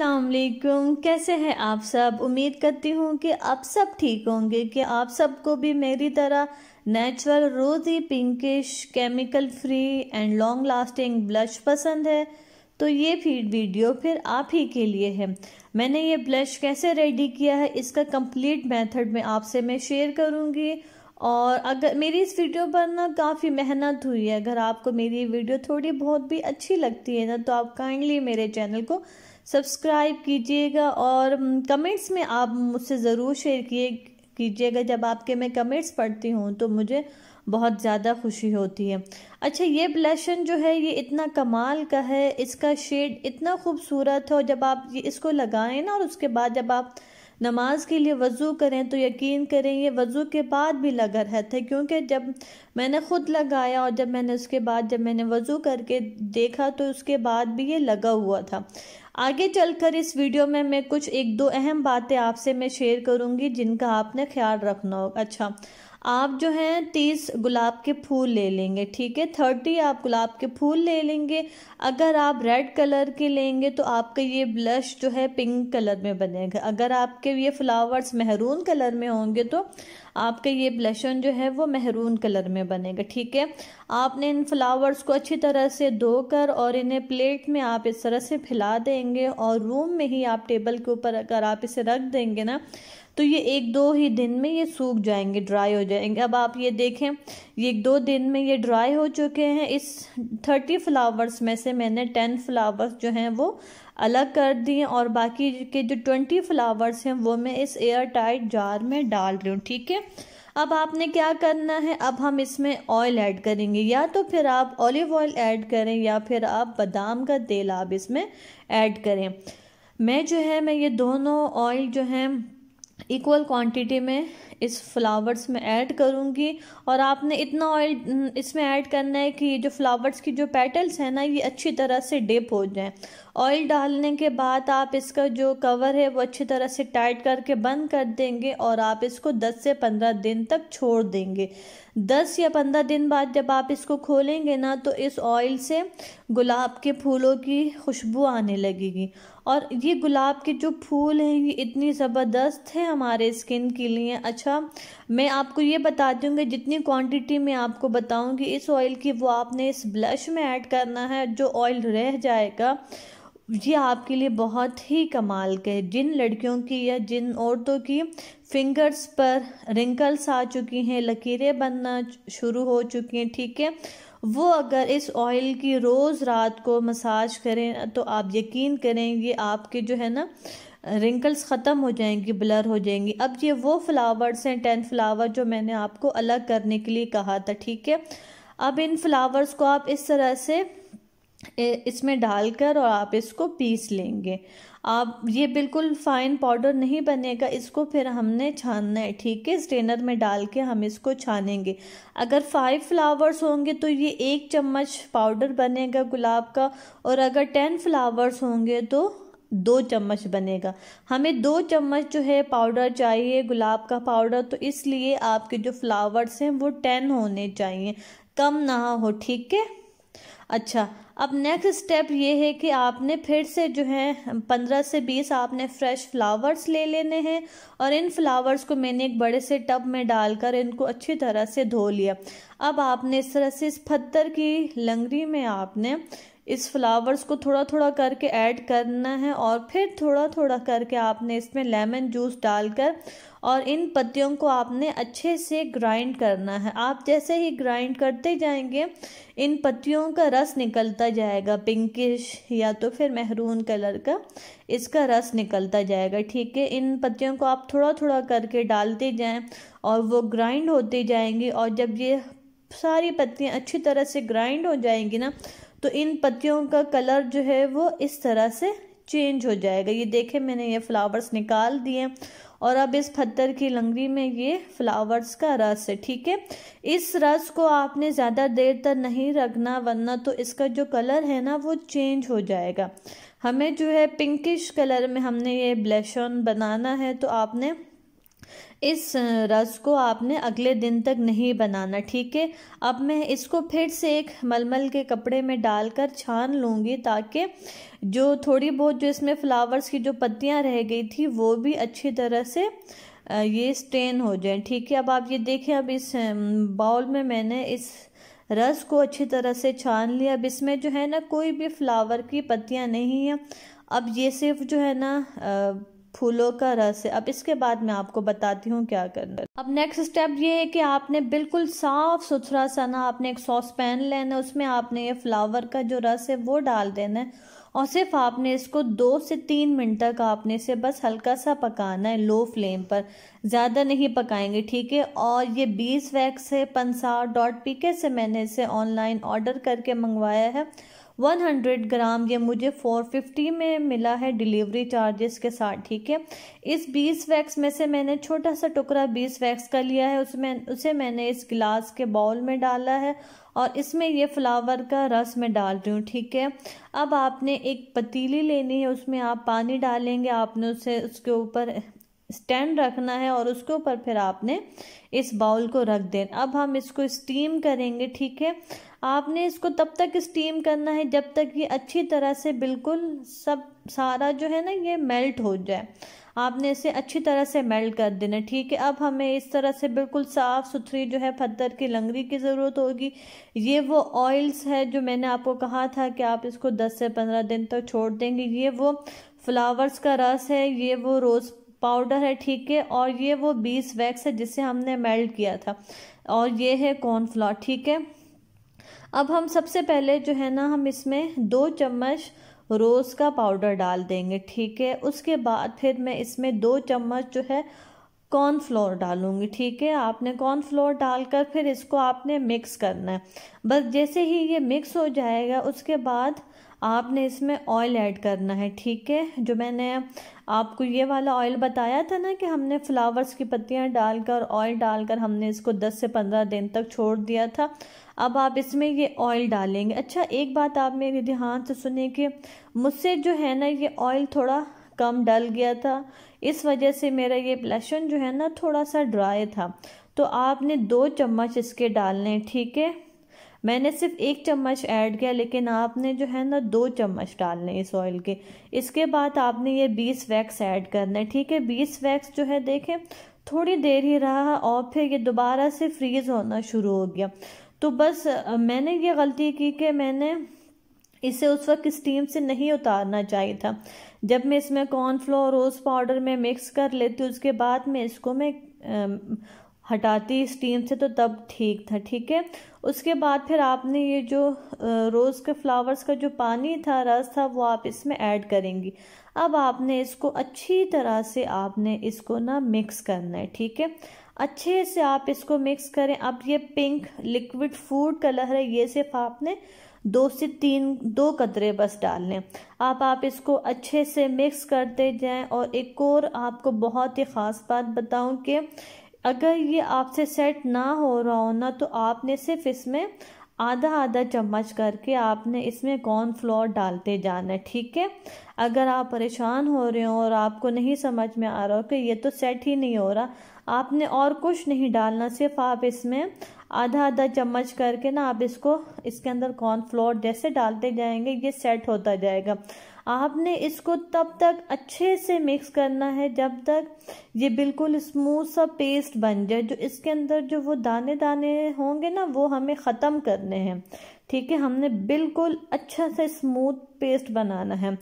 असलकुम कैसे हैं आप सब उम्मीद करती हूँ कि आप सब ठीक होंगे कि आप सबको भी मेरी तरह natural rosy pinkish chemical free and long lasting blush पसंद है तो ये फीड वीडियो फिर आप ही के लिए है मैंने ये ब्लश कैसे रेडी किया है इसका कंप्लीट मेथड में आपसे मैं शेयर करूँगी और अगर मेरी इस वीडियो पर ना काफ़ी मेहनत हुई है अगर आपको मेरी वीडियो थोड़ी बहुत भी अच्छी लगती है ना तो आप काइंडली मेरे चैनल को सब्सक्राइब कीजिएगा और कमेंट्स में आप मुझसे ज़रूर शेयर किए कीजिएगा जब आपके मैं कमेंट्स पढ़ती हूँ तो मुझे बहुत ज़्यादा खुशी होती है अच्छा ये ब्लशन जो है ये इतना कमाल का है इसका शेड इतना खूबसूरत है और जब आप ये इसको लगाएं ना और उसके बाद जब आप नमाज के लिए वज़ू करें तो यकीन करें ये वज़ू के बाद भी लगा रहता है क्योंकि जब मैंने ख़ुद लगाया और जब मैंने उसके बाद जब मैंने वज़ू करके देखा तो उसके बाद भी ये लगा हुआ था आगे चलकर इस वीडियो में मैं कुछ एक दो अहम बातें आपसे मैं शेयर करूँगी जिनका आपने ख्याल रखना होगा अच्छा आप जो हैं तीस गुलाब के फूल ले लेंगे ठीक है थर्टी आप गुलाब के फूल ले लेंगे अगर आप रेड कलर के लेंगे तो आपका ये ब्लश जो है पिंक कलर में बनेगा अगर आपके ये फ्लावर्स मेहरून कलर में होंगे तो आपका ये ब्लशन जो है वो महरून कलर में बनेगा ठीक है आपने इन फ्लावर्स को अच्छी तरह से धोकर और इन्हें प्लेट में आप इस तरह से फैला देंगे और रूम में ही आप टेबल के ऊपर अगर आप इसे रख देंगे ना तो ये एक दो ही दिन में ये सूख जाएंगे ड्राई हो जाएंगे अब आप ये देखें ये एक दो दिन में ये ड्राई हो चुके हैं इस थर्टी फ्लावर्स में से मैंने टेन फ्लावर्स जो हैं वो अलग कर दिए और बाकी के जो ट्वेंटी फ्लावर्स हैं वो मैं इस एयर टाइट जार में डाल रही हूँ ठीक है अब आपने क्या करना है अब हम इसमें ऑयल ऐड करेंगे या तो फिर आप ऑलिव ऑयल ऐड करें या फिर आप बादाम का तेल आप इसमें ऐड करें मैं जो है मैं ये दोनों ऑयल जो हैं इक्वल क्वांटिटी में इस फ्लावर्स में ऐड करूँगी और आपने इतना ऑयल हम्म, इसमें ऐड करना है कि जो फ्लावर्स की जो पेटल्स हैं ना ये अच्छी तरह से डिप हो जाएं ऑयल डालने के बाद आप इसका जो कवर है वो अच्छी तरह से टाइट करके बंद कर देंगे और आप इसको 10 से 15 दिन तक छोड़ देंगे दस या पंद्रह दिन बाद जब आप इसको खोलेंगे ना तो इस ऑयल से गुलाब के फूलों की खुशबू आने लगेगी और ये गुलाब के जो फूल हैं ये इतनी ज़बरदस्त हैं हमारे स्किन के लिए अच्छा मैं आपको ये बता दूँगी जितनी क्वांटिटी में आपको बताऊँगी इस ऑयल की वो आपने इस ब्लश में ऐड करना है जो ऑयल रह जाएगा ये आपके लिए बहुत ही कमाल के जिन लड़कियों की या जिन औरतों की फिंगर्स पर रिंकल्स आ चुकी हैं लकीरें बनना शुरू हो चुकी हैं ठीक है वो अगर इस ऑयल की रोज़ रात को मसाज करें तो आप यकीन करें ये आपके जो है ना रिंकल्स ख़त्म हो जाएंगी ब्लर हो जाएंगी अब ये वो फ्लावर्स हैं टेन फ्लावर जो मैंने आपको अलग करने के लिए कहा था ठीक है अब इन फ्लावर्स को आप इस तरह से इसमें डालकर और आप इसको पीस लेंगे आप ये बिल्कुल फाइन पाउडर नहीं बनेगा इसको फिर हमने छानना है ठीक है स्ट्रेनर में डाल के हम इसको छानेंगे अगर फाइव फ्लावर्स होंगे तो ये एक चम्मच पाउडर बनेगा गुलाब का और अगर टेन फ्लावर्स होंगे तो दो चम्मच बनेगा हमें दो चम्मच जो है पाउडर चाहिए गुलाब का पाउडर तो इसलिए आपके जो फ्लावर्स हैं वो टेन होने चाहिए कम ना हो ठीक है अच्छा अब नेक्स्ट स्टेप ये है कि आपने फिर से जो है पंद्रह से बीस आपने फ्रेश फ्लावर्स ले लेने हैं और इन फ्लावर्स को मैंने एक बड़े से टब में डालकर इनको अच्छी तरह से धो लिया अब आपने इस तरह से इस पत्थर की लंगड़ी में आपने इस फ्लावर्स को थोड़ा थोड़ा करके ऐड करना है और फिर थोड़ा थोड़ा करके आपने इसमें लेमन जूस डालकर और इन पत्तियों को आपने अच्छे से ग्राइंड करना है आप जैसे ही ग्राइंड करते जाएंगे इन पत्तियों का रस निकलता निकलता जाएगा पिंकिश या तो फिर महरून कलर का इसका रस निकलता जाएगा ठीक है इन पत्तियों को आप थोड़ा थोड़ा करके डालते जाएं और वो ग्राइंड होती जाएंगी और जब ये सारी पत्तियाँ अच्छी तरह से ग्राइंड हो जाएंगी ना तो इन पत्तियों का कलर जो है वो इस तरह से चेंज हो जाएगा ये देखें मैंने ये फ्लावर्स निकाल दिए और अब इस पत्थर की लंगड़ी में ये फ्लावर्स का रस है ठीक है इस रस को आपने ज़्यादा देर तक नहीं रखना वरना तो इसका जो कलर है ना वो चेंज हो जाएगा हमें जो है पिंकिश कलर में हमने ये ब्लैश बनाना है तो आपने इस रस को आपने अगले दिन तक नहीं बनाना ठीक है अब मैं इसको फिर से एक मलमल के कपड़े में डालकर छान लूँगी ताकि जो थोड़ी बहुत जो इसमें फ्लावर्स की जो पत्तियाँ रह गई थी वो भी अच्छी तरह से ये स्टेन हो जाए ठीक है अब आप ये देखें अब इस बाउल में मैंने इस रस को अच्छी तरह से छान लिया अब इसमें जो है ना कोई भी फ्लावर की पत्तियां नहीं हैं अब ये सिर्फ जो है ना फूलों का रस है अब इसके बाद मैं आपको बताती हूँ क्या करना अब नेक्स्ट स्टेप ये है कि आपने बिल्कुल साफ सुथरा सा ना आपने एक सॉस पैन लेना है उसमें आपने ये फ्लावर का जो रस है वो डाल देना है और सिर्फ आपने इसको दो से तीन मिनट तक आपने इसे बस हल्का सा पकाना है लो फ्लेम पर ज़्यादा नहीं पकाएंगे ठीक है और ये बीस वैक्स है पंसार डॉट पी के से मैंने इसे ऑनलाइन ऑर्डर करके मंगवाया है 100 ग्राम ये मुझे 450 में मिला है डिलीवरी चार्जेस के साथ ठीक है इस 20 वैक्स में से मैंने छोटा सा टुकड़ा 20 वैक्स का लिया है उसमें उसे मैंने इस गिलास के बाउल में डाला है और इसमें ये फ्लावर का रस मैं डाल रही हूँ ठीक है अब आपने एक पतीली लेनी है उसमें आप पानी डालेंगे आपने उसे उसके ऊपर स्टैंड रखना है और उसके ऊपर फिर आपने इस बाउल को रख दें अब हम इसको स्टीम करेंगे ठीक है आपने इसको तब तक स्टीम करना है जब तक ये अच्छी तरह से बिल्कुल सब सारा जो है ना ये मेल्ट हो जाए आपने इसे अच्छी तरह से मेल्ट कर देना ठीक है अब हमें इस तरह से बिल्कुल साफ़ सुथरी जो है पत्थर की लंगड़ी की ज़रूरत होगी ये वो ऑयल्स है जो मैंने आपको कहा था कि आप इसको 10 से 15 दिन तक तो छोड़ देंगे ये वो फ्लावर्स का रस है ये वो रोज़ पाउडर है ठीक है और ये वो बीस वैक्स है जिसे हमने मेल्ट किया था और ये है कॉर्नफ्लावर ठीक है अब हम सबसे पहले जो है ना हम इसमें दो चम्मच रोज़ का पाउडर डाल देंगे ठीक है उसके बाद फिर मैं इसमें दो चम्मच जो है कॉर्न फ्लोर डालूंगी ठीक है आपने कॉर्न फ्लोर डालकर फिर इसको आपने मिक्स करना है बस जैसे ही ये मिक्स हो जाएगा उसके बाद आपने इसमें ऑयल ऐड करना है ठीक है जो मैंने आपको ये वाला ऑयल बताया था ना कि हमने फ्लावर्स की पत्तियां डालकर ऑयल डालकर हमने इसको 10 से 15 दिन तक छोड़ दिया था अब आप इसमें ये ऑयल डालेंगे अच्छा एक बात आप मेरे ध्यान से सुने कि मुझसे जो है ना ये ऑयल थोड़ा कम डल गया था इस वजह से मेरा ये लहसुन जो है ना थोड़ा सा ड्राई था तो आपने दो चम्मच इसके डालने ठीक है मैंने सिर्फ एक चम्मच ऐड किया लेकिन आपने जो है ना दो चम्मच डालने इस ऑयल के इसके बाद आपने ये बीस वैक्स ऐड करना है ठीक है बीस वैक्स जो है देखें थोड़ी देर ही रहा और फिर ये दोबारा से फ्रीज़ होना शुरू हो गया तो बस मैंने ये गलती की कि मैंने इसे उस वक्त स्टीम से नहीं उतारना चाहिए था जब मैं इसमें कॉर्नफ्लोर रोज़ पाउडर में मिक्स कर लेती उसके बाद में इसको मैं हटाती स्टीम से तो तब ठीक था ठीक है उसके बाद फिर आपने ये जो रोज़ के फ्लावर्स का जो पानी था रस था वो आप इसमें ऐड करेंगी अब आपने इसको अच्छी तरह से आपने इसको ना मिक्स करना है ठीक है अच्छे से आप इसको मिक्स करें अब ये पिंक लिक्विड फूड कलर है ये सिर्फ आपने दो से तीन दो कतरे बस डाल लें आप आप इसको अच्छे से मिक्स करते जाएं और एक और आपको बहुत ही ख़ास बात बताऊं कि अगर ये आपसे सेट ना हो रहा हो ना तो आपने सिर्फ इसमें आधा आधा चम्मच करके आपने इसमें कॉर्नफ्लोर डालते जाना है ठीक है अगर आप परेशान हो रहे हो और आपको नहीं समझ में आ रहा हो कि ये तो सेट ही नहीं हो रहा आपने और कुछ नहीं डालना सिर्फ आप इसमें आधा आधा चम्मच करके ना आप इसको इसके अंदर कॉर्नफ्लोर जैसे डालते जाएंगे ये सेट होता जाएगा आपने इसको तब तक अच्छे से मिक्स करना है जब तक ये बिल्कुल स्मूथ सा पेस्ट बन जाए जो इसके अंदर जो वो दाने दाने होंगे ना वो हमें ख़त्म करने हैं ठीक है हमने बिल्कुल अच्छा से स्मूथ पेस्ट बनाना है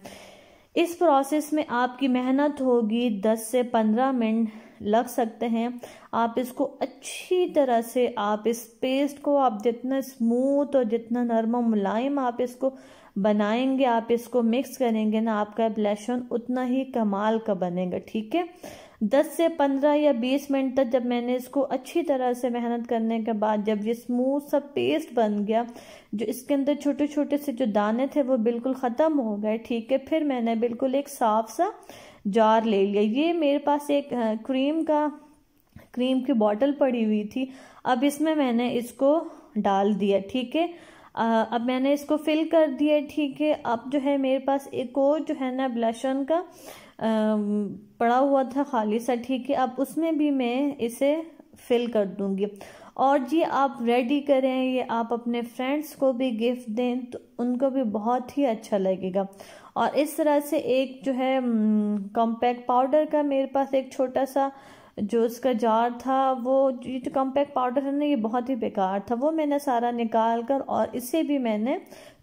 इस प्रोसेस में आपकी मेहनत होगी दस से पंद्रह मिनट लग सकते हैं आप इसको अच्छी तरह से आप इस पेस्ट को आप जितना स्मूथ और जितना नरम मुलायम आप इसको बनाएंगे आप इसको मिक्स करेंगे ना आपका ब्लैशन उतना ही कमाल का बनेगा ठीक है दस से पंद्रह या बीस मिनट तक जब मैंने इसको अच्छी तरह से मेहनत करने के बाद जब ये स्मूथ सा पेस्ट बन गया जो इसके अंदर छोटे छोटे से जो दाने थे वो बिल्कुल ख़त्म हो गए ठीक है फिर मैंने बिल्कुल एक साफ सा जार ले लिया ये मेरे पास एक क्रीम का क्रीम की बॉटल पड़ी हुई थी अब इसमें मैंने इसको डाल दिया ठीक है अब मैंने इसको फिल कर दिया ठीक है अब जो है मेरे पास एक और जो है ना ब्लशन का पड़ा हुआ था खाली सा ठीक है अब उसमें भी मैं इसे फिल कर दूंगी और ये आप रेडी करें ये आप अपने फ्रेंड्स को भी गिफ्ट दें तो उनको भी बहुत ही अच्छा लगेगा और इस तरह से एक जो है कॉम्पैक्ट पाउडर का मेरे पास एक छोटा सा जो उसका जार था वो ये जो कॉम्पैक्ट पाउडर है ना ये बहुत ही बेकार था वो मैंने सारा निकाल कर और इसे भी मैंने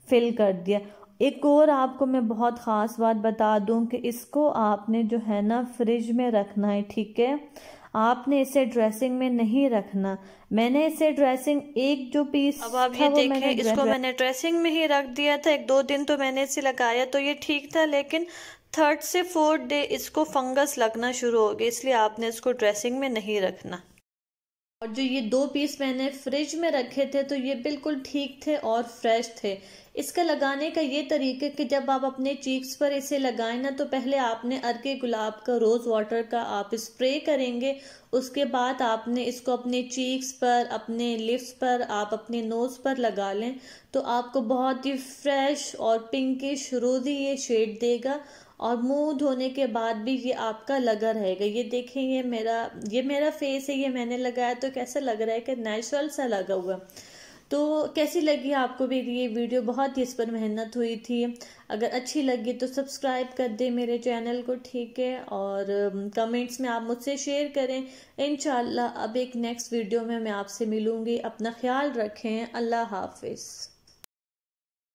फिल कर दिया एक और आपको मैं बहुत ख़ास बात बता दूं कि इसको आपने जो है ना फ्रिज में रखना है ठीक है आपने इसे ड्रेसिंग में नहीं रखना मैंने इसे ड्रेसिंग एक जो पीस अब आप ये देखें मैंने इसको मैंने ड्रेसिंग में ही रख दिया था एक दो दिन तो मैंने इसे लगाया तो ये ठीक था लेकिन थर्ड से फोर्थ डे इसको फंगस लगना शुरू हो गया इसलिए आपने इसको ड्रेसिंग में नहीं रखना और जो ये दो पीस मैंने फ्रिज में रखे थे तो ये बिल्कुल ठीक थे और फ्रेश थे इसका लगाने का ये तरीका कि जब आप अपने चीक्स पर इसे लगाएं ना तो पहले आपने अरके गुलाब का रोज़ वाटर का आप स्प्रे करेंगे उसके बाद आपने इसको अपने चीक्स पर अपने लिप्स पर आप अपने नोज़ पर लगा लें तो आपको बहुत ही फ्रेश और पिंकिश रोज़ी ये शेड देगा और मुंह धोने के बाद भी ये आपका लगा रहेगा ये देखें ये मेरा ये मेरा फेस है ये मैंने लगाया तो कैसा लग रहा है कि नेचुरल सा लगा हुआ तो कैसी लगी आपको मेरी ये वीडियो बहुत ही इस पर मेहनत हुई थी अगर अच्छी लगी तो सब्सक्राइब कर दें मेरे चैनल को ठीक है और कमेंट्स um, में आप मुझसे शेयर करें इन अब एक नेक्स्ट वीडियो में मैं आपसे मिलूँगी अपना ख्याल रखें अल्लाह हाफिज़